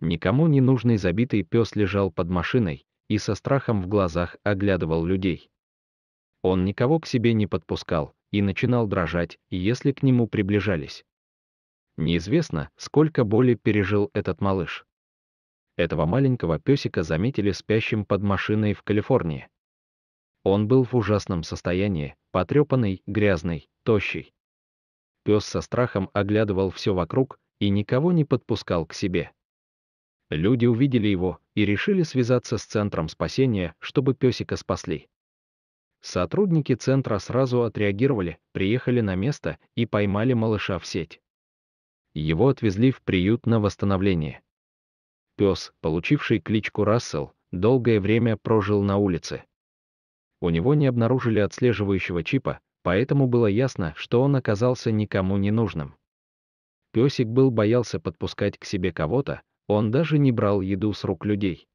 Никому не нужный забитый пес лежал под машиной и со страхом в глазах оглядывал людей. Он никого к себе не подпускал и начинал дрожать, если к нему приближались. Неизвестно, сколько боли пережил этот малыш. Этого маленького песика заметили спящим под машиной в Калифорнии. Он был в ужасном состоянии, потрепанный, грязный, тощий. Пес со страхом оглядывал все вокруг и никого не подпускал к себе. Люди увидели его и решили связаться с Центром спасения, чтобы песика спасли. Сотрудники центра сразу отреагировали, приехали на место и поймали малыша в сеть. Его отвезли в приют на восстановление. Пес, получивший кличку Рассел, долгое время прожил на улице. У него не обнаружили отслеживающего чипа, поэтому было ясно, что он оказался никому не нужным. Песик был боялся подпускать к себе кого-то, он даже не брал еду с рук людей.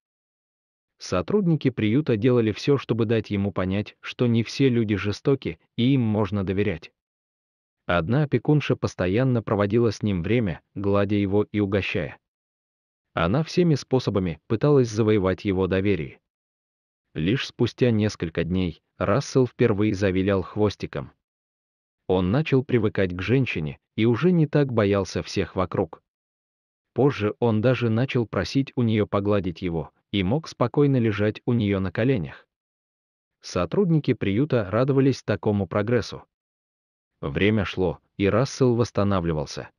Сотрудники приюта делали все, чтобы дать ему понять, что не все люди жестоки и им можно доверять. Одна опекунша постоянно проводила с ним время, гладя его и угощая. Она всеми способами пыталась завоевать его доверие. Лишь спустя несколько дней Рассел впервые завилял хвостиком. Он начал привыкать к женщине и уже не так боялся всех вокруг. Позже он даже начал просить у нее погладить его и мог спокойно лежать у нее на коленях. Сотрудники приюта радовались такому прогрессу. Время шло, и Рассел восстанавливался.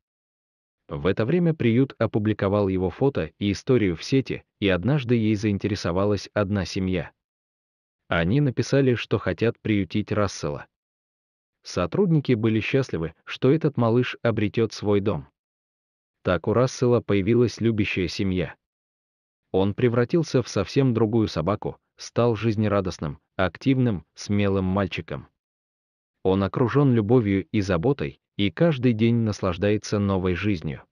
В это время приют опубликовал его фото и историю в сети, и однажды ей заинтересовалась одна семья. Они написали, что хотят приютить Рассела. Сотрудники были счастливы, что этот малыш обретет свой дом так у Рассела появилась любящая семья. Он превратился в совсем другую собаку, стал жизнерадостным, активным, смелым мальчиком. Он окружен любовью и заботой, и каждый день наслаждается новой жизнью.